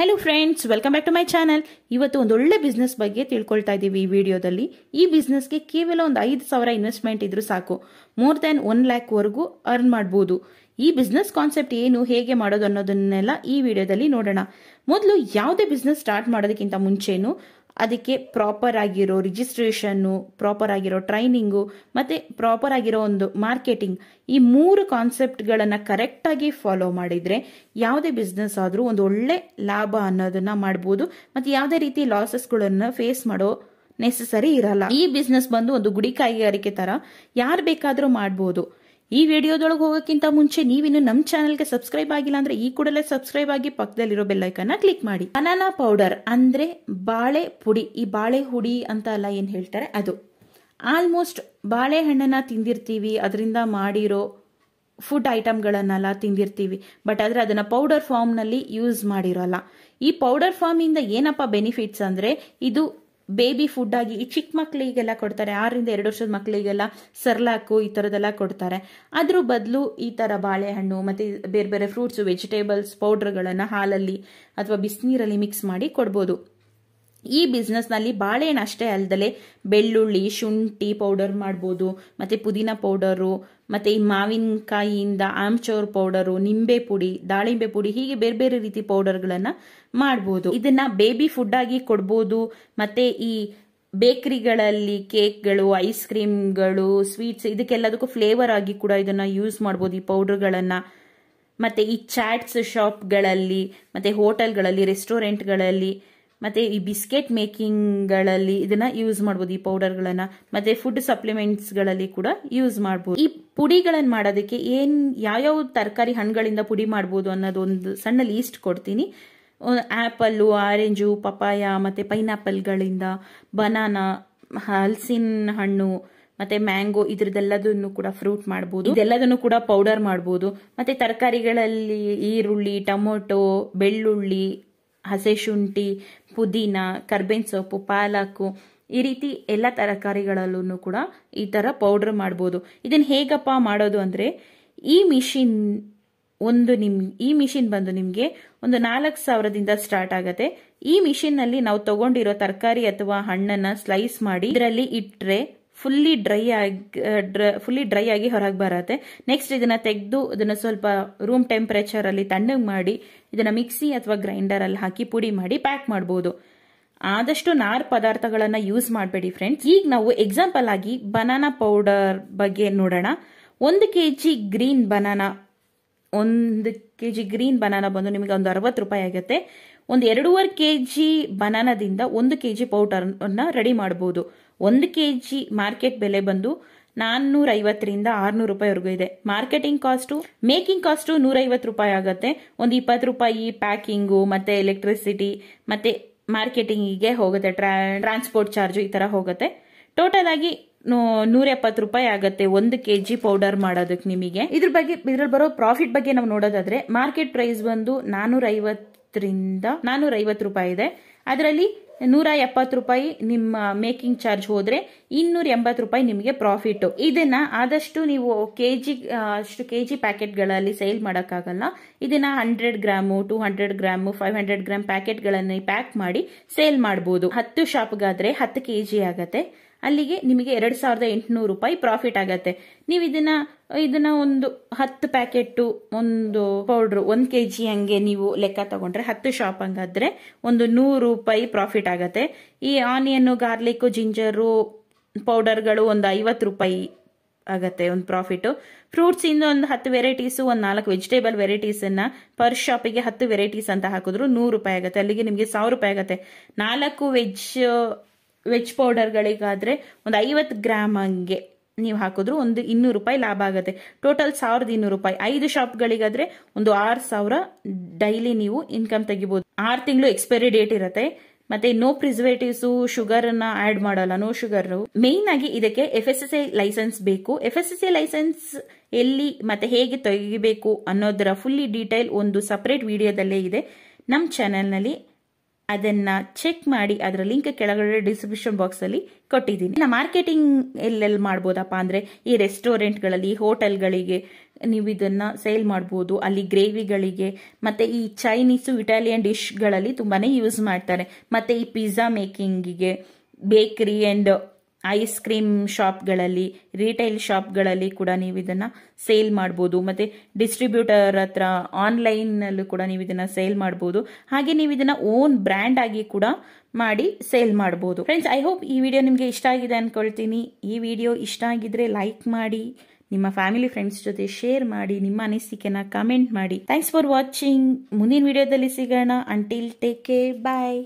hello friends welcome back to my channel ಇವತ್ತು ಒಂದು ಒಳ್ಳೆ ಬಿಸ್ನೆಸ್ ಬಗ್ಗೆ ತಿಳ್ಕೊಳ್ತಾ ಇದ್ದೀವಿ ಈ ವಿಡಿಯೋದಲ್ಲಿ ಈ ಬಿಸ್ನೆಸ್ಗೆ ಕೇವಲ ಒಂದು ಐದು ಸಾವಿರ ಇನ್ವೆಸ್ಟ್ಮೆಂಟ್ ಇದ್ರೂ ಸಾಕು ಮೋರ್ ದ್ಯಾನ್ ಒನ್ ಲ್ಯಾಕ್ವರೆಗೂ ಅರ್ನ್ ಮಾಡ್ಬೋದು ಈ ಬಿಸ್ನೆಸ್ ಕಾನ್ಸೆಪ್ಟ್ ಏನು ಹೇಗೆ ಮಾಡೋದು ಅನ್ನೋದನ್ನೆಲ್ಲ ಈ ವಿಡಿಯೋದಲ್ಲಿ ನೋಡೋಣ ಮೊದಲು ಯಾವುದೇ ಬಿಸ್ನೆಸ್ ಸ್ಟಾರ್ಟ್ ಮಾಡೋದಕ್ಕಿಂತ ಮುಂಚೆನೂ ಅದಕ್ಕೆ ಪ್ರಾಪರ್ ಆಗಿರೋ ರಿಜಿಸ್ಟ್ರೇಷನ್ನು ಪ್ರಾಪರ್ ಆಗಿರೋ ಟ್ರೈನಿಂಗು ಮತ್ತು ಪ್ರಾಪರ್ ಆಗಿರೋ ಒಂದು ಮಾರ್ಕೆಟಿಂಗ್ ಈ ಮೂರು ಕಾನ್ಸೆಪ್ಟ್ಗಳನ್ನು ಕರೆಕ್ಟಾಗಿ ಫಾಲೋ ಮಾಡಿದರೆ ಯಾವುದೇ ಬಿಸ್ನೆಸ್ ಆದರೂ ಒಂದು ಒಳ್ಳೆ ಲಾಭ ಅನ್ನೋದನ್ನು ಮಾಡ್ಬೋದು ಮತ್ತು ಯಾವುದೇ ರೀತಿ ಲಾಸಸ್ಗಳನ್ನು ಫೇಸ್ ಮಾಡೋ ನೆಸೆಸರಿ ಇರಲ್ಲ ಈ ಬಿಸ್ನೆಸ್ ಬಂದು ಒಂದು ಗುಡಿ ಕೈಗಾರಿಕೆ ಥರ ಯಾರು ಬೇಕಾದರೂ ಮಾಡ್ಬೋದು ಈ ವಿಡಿಯೋದೊಳಗೆ ಹೋಗೋಕ್ಕಿಂತ ಮುಂಚೆ ನೀವಿನ್ನು ನಮ್ಮ ಚಾನಲ್ಗೆ ಸಬ್ಸ್ಕ್ರೈಬ್ ಆಗಿಲ್ಲ ಅಂದ್ರೆ ಈ ಕೂಡಲೇ ಸಬ್ಸ್ಕ್ರೈಬ್ ಆಗಿ ಪಕ್ಕದಲ್ಲಿರೋ ಬೆಲ್ಲೈಕನ್ನ ಕ್ಲಿಕ್ ಮಾಡಿ ಬನಾನಾ ಪೌಡರ್ ಅಂದ್ರೆ ಬಾಳೆ ಪುಡಿ ಈ ಬಾಳೆ ಹುಡಿ ಅಂತ ಅಲ್ಲ ಏನು ಹೇಳ್ತಾರೆ ಅದು ಆಲ್ಮೋಸ್ಟ್ ಬಾಳೆಹಣ್ಣನ್ನ ತಿಂದಿರ್ತೀವಿ ಅದರಿಂದ ಮಾಡಿರೋ ಫುಡ್ ಐಟಮ್ಗಳನ್ನೆಲ್ಲ ತಿಂದಿರ್ತೀವಿ ಬಟ್ ಆದರೆ ಅದನ್ನು ಪೌಡರ್ ಫಾರ್ಮ್ನಲ್ಲಿ ಯೂಸ್ ಮಾಡಿರೋಲ್ಲ ಈ ಪೌಡರ್ ಫಾರ್ಮಿಂದ ಏನಪ್ಪ ಬೆನಿಫಿಟ್ಸ್ ಅಂದರೆ ಇದು ಬೇಬಿ ಫುಡ್ ಆಗಿ ಈ ಚಿಕ್ಕ ಮಕ್ಕಳಿಗೆಲ್ಲ ಕೊಡ್ತಾರೆ ಆರರಿಂದ ಎರಡು ವರ್ಷದ ಮಕ್ಕಳಿಗೆಲ್ಲ ಸರ್ಲಾಕು ಈ ಥರದ್ದೆಲ್ಲ ಕೊಡ್ತಾರೆ ಅದ್ರ ಬದಲು ಈ ಥರ ಬಾಳೆಹಣ್ಣು ಮತ್ತೆ ಬೇರೆ ಬೇರೆ ಫ್ರೂಟ್ಸ್ ವೆಜಿಟೇಬಲ್ಸ್ ಪೌಡ್ರ್ಗಳನ್ನು ಹಾಲಲ್ಲಿ ಅಥವಾ ಬಿಸಿನೀರಲ್ಲಿ ಮಿಕ್ಸ್ ಮಾಡಿ ಕೊಡ್ಬೋದು ಈ ಬಿಸ್ನೆಸ್ನಲ್ಲಿ ಬಾಳೆಹಣ್ಣು ಅಷ್ಟೇ ಅಲ್ಲದೆ ಬೆಳ್ಳುಳ್ಳಿ ಶುಂಠಿ ಪೌಡರ್ ಮಾಡ್ಬೋದು ಮತ್ತು ಪುದೀನ ಪೌಡರು ಮತ್ತು ಈ ಮಾವಿನಕಾಯಿಯಿಂದ ಆಮ್ಚೂರ್ ಪೌಡರು ನಿಂಬೆ ಪುಡಿ ದಾಳಿಂಬೆ ಪುಡಿ ಹೀಗೆ ಬೇರೆ ಬೇರೆ ರೀತಿ ಪೌಡರ್ಗಳನ್ನು ಮಾಡ್ಬೋದು ಇದನ್ನು ಬೇಬಿ ಫುಡ್ ಆಗಿ ಕೊಡ್ಬೋದು ಮತ್ತು ಈ ಬೇಕರಿಗಳಲ್ಲಿ ಕೇಕ್ಗಳು ಐಸ್ ಕ್ರೀಮ್ಗಳು ಸ್ವೀಟ್ಸ್ ಇದಕ್ಕೆಲ್ಲದಕ್ಕೂ ಫ್ಲೇವರ್ ಆಗಿ ಕೂಡ ಇದನ್ನು ಯೂಸ್ ಮಾಡ್ಬೋದು ಈ ಪೌಡರ್ಗಳನ್ನು ಮತ್ತು ಈ ಚಾಟ್ಸ್ ಶಾಪ್ಗಳಲ್ಲಿ ಮತ್ತು ಹೋಟೆಲ್ಗಳಲ್ಲಿ ರೆಸ್ಟೋರೆಂಟ್ಗಳಲ್ಲಿ ಮತ್ತೆ ಈ ಬಿಸ್ಕೆಟ್ ಮೇಕಿಂಗ್ಗಳಲ್ಲಿ ಇದನ್ನ ಯೂಸ್ ಮಾಡಬಹುದು ಈ ಪೌಡರ್ ಗಳನ್ನ ಮತ್ತೆ ಫುಡ್ ಗಳಲ್ಲಿ ಕೂಡ ಯೂಸ್ ಮಾಡಬಹುದು ಈ ಪುಡಿಗಳನ್ನು ಮಾಡೋದಕ್ಕೆ ಏನ್ ಯಾವ್ಯಾವ ತರಕಾರಿ ಹಣ್ಣುಗಳಿಂದ ಪುಡಿ ಅನ್ನೋದು ಅನ್ನೋದೊಂದು ಸಣ್ಣ ಲೀಸ್ಟ್ ಕೊಡ್ತೀನಿ ಆಪಲ್ಲು ಆರೆಂಜು ಪಪಾಯ ಪೈನಾಪಲ್ ಗಳಿಂದ ಬನಾನಾ ಹಲ್ಸಿನ ಹಣ್ಣು ಮತ್ತೆ ಮ್ಯಾಂಗೋ ಇದ್ರದ್ದೆಲ್ಲದನ್ನು ಕೂಡ ಫ್ರೂಟ್ ಮಾಡಬಹುದು ಇದೆಲ್ಲದನ್ನು ಕೂಡ ಪೌಡರ್ ಮಾಡಬಹುದು ಮತ್ತೆ ತರಕಾರಿಗಳಲ್ಲಿ ಈರುಳ್ಳಿ ಟೊಮೊಟೊ ಬೆಳ್ಳುಳ್ಳಿ ಹಸೆ ಶುಂಠಿ ಪುದೀನ ಕರ್ಬೇನ್ ಸೊಪ್ಪು ಪಾಲಕು ಈ ರೀತಿ ಎಲ್ಲ ತರಕಾರಿಗಳಲ್ಲೂ ಕೂಡ ಈ ಥರ ಪೌಡರ್ ಮಾಡ್ಬೋದು ಇದನ್ನು ಹೇಗಪ್ಪ ಮಾಡೋದು ಅಂದರೆ ಈ ಮಿಷಿನ್ ಒಂದು ನಿಮ್ ಈ ಮಿಷಿನ್ ಬಂದು ನಿಮಗೆ ಒಂದು ನಾಲ್ಕು ಸಾವಿರದಿಂದ ಸ್ಟಾರ್ಟ್ ಆಗುತ್ತೆ ಈ ನಲ್ಲಿ ನಾವು ತಗೊಂಡಿರೋ ತರಕಾರಿ ಅಥವಾ ಹಣ್ಣನ್ನು ಸ್ಲೈಸ್ ಮಾಡಿ ಇದರಲ್ಲಿ ಇಟ್ಟರೆ ಫುಲ್ಲಿ ಡ್ರೈ ಆಗಿ ಫುಲ್ಲಿ ಡ್ರೈ ಆಗಿ ಹೊರಗೆ ಬರುತ್ತೆ ನೆಕ್ಸ್ಟ್ ಇದನ್ನು ತೆಗೆದು ಇದನ್ನು ಸ್ವಲ್ಪ ರೂಮ್ ಟೆಂಪ್ರೇಚರಲ್ಲಿ ತಣ್ಣಗೆ ಮಾಡಿ ಇದನ್ನು ಮಿಕ್ಸಿ ಅಥವಾ ಗ್ರೈಂಡರಲ್ಲಿ ಹಾಕಿ ಪುಡಿ ಮಾಡಿ ಪ್ಯಾಕ್ ಮಾಡ್ಬೋದು ಆದಷ್ಟು ನಾರ್ ಪದಾರ್ಥಗಳನ್ನು ಯೂಸ್ ಮಾಡಬೇಡಿ ಫ್ರೆಂಡ್ಸ್ ಈಗ ನಾವು ಎಕ್ಸಾಂಪಲ್ ಆಗಿ ಬನಾನಾ ಪೌಡರ್ ಬಗ್ಗೆ ನೋಡೋಣ ಒಂದು ಕೆ ಜಿ ಗ್ರೀನ್ ಬನಾನಾ ಒಂದು ಕೆ ಜಿ ಗ್ರೀನ್ ಬನಾನಾ ಬಂದು ನಿಮಗೆ ಒಂದು ಅರವತ್ತು ರೂಪಾಯಿ ಆಗುತ್ತೆ ಒಂದು ಎರಡೂವರೆ ಕೆ ಜಿ ಬನಾನದಿಂದ ಒಂದು ಕೆ ಜಿ ಪೌಡರ್ನ ರೆಡಿ ಮಾಡ್ಬೋದು ಒಂದು ಕೆ ಜಿ ಮಾರ್ಕೆಟ್ ಬೆಲೆ ಬಂದು ನಾನ್ನೂರ ಐವತ್ತರಿಂದ ಆರ್ನೂರು ರೂಪಾಯಿವರೆಗೂ ಇದೆ ಮಾರ್ಕೆಟಿಂಗ್ ಕಾಸ್ಟು ಮೇಕಿಂಗ್ ಕಾಸ್ಟು ನೂರೈವತ್ತು ರೂಪಾಯಿ ಆಗುತ್ತೆ ಒಂದು ಇಪ್ಪತ್ತು ರೂಪಾಯಿ ಪ್ಯಾಕಿಂಗು ಮತ್ತೆ ಎಲೆಕ್ಟ್ರಿಸಿಟಿ ಮತ್ತೆ ಮಾರ್ಕೆಟಿಂಗಿಗೆ ಹೋಗುತ್ತೆ ಟ್ರಾ ಟ್ರಾನ್ಸ್ಪೋರ್ಟ್ ಚಾರ್ಜು ಈ ಥರ ಹೋಗುತ್ತೆ ಟೋಟಲ್ ಆಗಿ ನೂರ ಎಪ್ಪತ್ತು ರೂಪಾಯಿ ಆಗುತ್ತೆ ಒಂದು ಕೆ ಜಿ ಪೌಡರ್ ಮಾಡೋದಕ್ಕೆ ನಿಮಗೆ ಇದ್ರ ಬಗ್ಗೆ ಇದ್ರಲ್ಲಿ ಬರೋ ಪ್ರಾಫಿಟ್ ಬಗ್ಗೆ ನಾವು ನೋಡೋದಾದ್ರೆ ಮಾರ್ಕೆಟ್ ಪ್ರೈಸ್ ಬಂದು ನಾನೂರ ಐವತ್ತರಿಂದ ನಾನೂರ ಐವತ್ತು ರೂಪಾಯಿ ಇದೆ ಅದರಲ್ಲಿ ನೂರ ಎಪ್ಪತ್ತು ರೂಪಾಯಿ ನಿಮ್ಮ ಮೇಕಿಂಗ್ ಚಾರ್ಜ್ ಹೋದರೆ ಇನ್ನೂರ ಎಂಬತ್ತು ರೂಪಾಯಿ ನಿಮಗೆ ಪ್ರಾಫಿಟ್ಟು ಇದನ್ನು ಆದಷ್ಟು ನೀವು ಕೆ ಜಿ ಅಷ್ಟು ಕೆ ಜಿ ಪ್ಯಾಕೆಟ್ಗಳಲ್ಲಿ ಸೇಲ್ ಮಾಡೋಕ್ಕಾಗಲ್ಲ ಇದನ್ನು hundred gram two hundred gram five hundred gram ಪ್ಯಾಕೆಟ್ಗಳನ್ನು ಪ್ಯಾಕ್ ಮಾಡಿ ಸೇಲ್ ಮಾಡ್ಬೋದು ಹತ್ತು ಶಾಪ್ಗಾದರೆ ಹತ್ತು ಕೆ ಜಿ ಆಗುತ್ತೆ ಅಲ್ಲಿಗೆ ನಿಮಗೆ ಎರಡು ಸಾವಿರದ ಎಂಟುನೂರು ರೂಪಾಯಿ ಪ್ರಾಫಿಟ್ ಆಗುತ್ತೆ ನೀವು ಇದನ್ನು ಇದನ್ನ ಒಂದು ಹತ್ತು ಪ್ಯಾಕೆಟ್ ಒಂದು ಪೌಡ್ರು ಒಂದು ಕೆ ಜಿ ಹಂಗೆ ನೀವು ಲೆಕ್ಕ ತಗೊಂಡ್ರೆ ಹತ್ತು ಶಾಪ್ ಹಂಗಾದ್ರೆ ಒಂದು ನೂರು ರೂಪಾಯಿ ಪ್ರಾಫಿಟ್ ಆಗುತ್ತೆ ಈ ಆನಿಯನ್ನು ಗಾರ್ಲಿಕ್ ಜಿಂಜರು ಪೌಡರ್ಗಳು ಒಂದು ಐವತ್ತು ರೂಪಾಯಿ ಆಗುತ್ತೆ ಒಂದು ಪ್ರಾಫಿಟ್ಟು ಇಂದ ಒಂದು ಹತ್ತು ವೆರೈಟೀಸು ಒಂದು ನಾಲ್ಕು ವೆಜಿಟೇಬಲ್ ವೆರೈಟೀಸನ್ನು ಪರ್ ಶಾಪಿಗೆ ಹತ್ತು ವೆರೈಟೀಸ್ ಅಂತ ಹಾಕಿದ್ರು ನೂರು ರೂಪಾಯಿ ಆಗುತ್ತೆ ಅಲ್ಲಿಗೆ ನಿಮಗೆ ಸಾವಿರ ರೂಪಾಯಿ ಆಗುತ್ತೆ ನಾಲ್ಕು ವೆಜ್ ವೆಜ್ ಪೌಡರ್ಗಳಿಗಾದರೆ ಒಂದು ಐವತ್ತು ಗ್ರಾಮ್ ಹಂಗೆ ನೀವು ಹಾಕಿದ್ರು ಒಂದು ಇನ್ನೂರು ರೂಪಾಯಿ ಲಾಭ ಆಗುತ್ತೆ ಟೋಟಲ್ ಸಾವಿರದ ಇನ್ನೂರು ರೂಪಾಯಿ ಐದು ಶಾಪ್ಗಳಿಗಾದ್ರೆ ಒಂದು ಆರು ಸಾವಿರ ಡೈಲಿ ನೀವು ಇನ್ಕಮ್ ತೆಗಿಬಹುದು ಆರು ತಿಂಗಳು ಎಕ್ಸ್ಪೈರಿ ಡೇಟ್ ಇರುತ್ತೆ ಮತ್ತೆ ನೋ ಪ್ರಿಸರ್ವೇಟಿವ್ಸ್ ಶುಗರ್ ಅನ್ನ ಆಡ್ ಮಾಡಲ್ಲ ನೋ ಶುಗರ್ ಮೇನ್ ಆಗಿ ಇದಕ್ಕೆ F S S I license ಬೇಕು F S S I license ಎಲ್ಲಿ ಮತ್ತೆ ಹೇಗೆ ತೆಗಿಬೇಕು ಅನ್ನೋದರ ಫುಲ್ಲಿ ಡೀಟೇಲ್ ಒಂದು ಸಪರೇಟ್ ವಿಡಿಯೋದಲ್ಲೇ ಇದೆ ನಮ್ಮ ಚಾನೆಲ್ನಲ್ಲಿ ಅದನ್ನ ಚೆಕ್ ಮಾಡಿ ಅದರ ಲಿಂಕ್ ಕೆಳಗಡೆ ಡಿಸ್ಕ್ರಿಪ್ಷನ್ ಬಾಕ್ಸ್ ಅಲ್ಲಿ ಕೊಟ್ಟಿದ್ದೀನಿ ನಾ ಮಾರ್ಕೆಟಿಂಗ್ ಎಲ್ಲೆಲ್ಲಿ ಮಾಡ್ಬೋದಪ್ಪ ಅಂದ್ರೆ ಈ ರೆಸ್ಟೋರೆಂಟ್ಗಳಲ್ಲಿ ಹೋಟೆಲ್ಗಳಿಗೆ ನೀವು ಇದನ್ನ ಸೇಲ್ ಮಾಡ್ಬೋದು ಅಲ್ಲಿ ಗ್ರೇವಿಗಳಿಗೆ ಮತ್ತೆ ಈ ಚೈನೀಸ್ ಇಟಾಲಿಯನ್ ಡಿಶ್ಗಳಲ್ಲಿ ತುಂಬಾನೇ ಯೂಸ್ ಮಾಡ್ತಾರೆ ಮತ್ತೆ ಈ ಪಿಜ್ಜಾ ಮೇಕಿಂಗಿಗೆ ಬೇಕರಿ ಅಂಡ್ ಐಸ್ ಕ್ರೀಮ್ ಶಾಪ್ಗಳಲ್ಲಿ ರಿಟೇಲ್ ಶಾಪ್ಗಳಲ್ಲಿ ಕೂಡ ನೀವು ಇದನ್ನ ಸೇಲ್ ಮಾಡ್ಬೋದು ಮತ್ತು ಡಿಸ್ಟ್ರಿಬ್ಯೂಟರ್ ಹತ್ರ ಆನ್ಲೈನ್ನಲ್ಲೂ ಕೂಡ ನೀವು ಇದನ್ನು ಸೇಲ್ ಮಾಡ್ಬೋದು ಹಾಗೆ ನೀವು ಇದನ್ನ ಓನ್ ಬ್ರ್ಯಾಂಡ್ ಆಗಿ ಕೂಡ ಮಾಡಿ ಸೇಲ್ ಮಾಡ್ಬೋದು ಫ್ರೆಂಡ್ಸ್ ಐ ಹೋಪ್ ಈ ವಿಡಿಯೋ ನಿಮಗೆ ಇಷ್ಟ ಆಗಿದೆ ಅಂದ್ಕೊಳ್ತೀನಿ ಈ ವಿಡಿಯೋ ಇಷ್ಟ ಆಗಿದ್ರೆ ಲೈಕ್ ಮಾಡಿ ನಿಮ್ಮ ಫ್ಯಾಮಿಲಿ ಫ್ರೆಂಡ್ಸ್ ಜೊತೆ ಶೇರ್ ಮಾಡಿ ನಿಮ್ಮ ಅನಿಸಿಕೆನ ಕಮೆಂಟ್ ಮಾಡಿ ಥ್ಯಾಂಕ್ಸ್ ಫಾರ್ ವಾಚಿಂಗ್ ಮುಂದಿನ ವಿಡಿಯೋದಲ್ಲಿ ಸಿಗೋಣ ಅಂಟಿಲ್ ಟೇಕ್ ಕೇರ್ ಬಾಯ್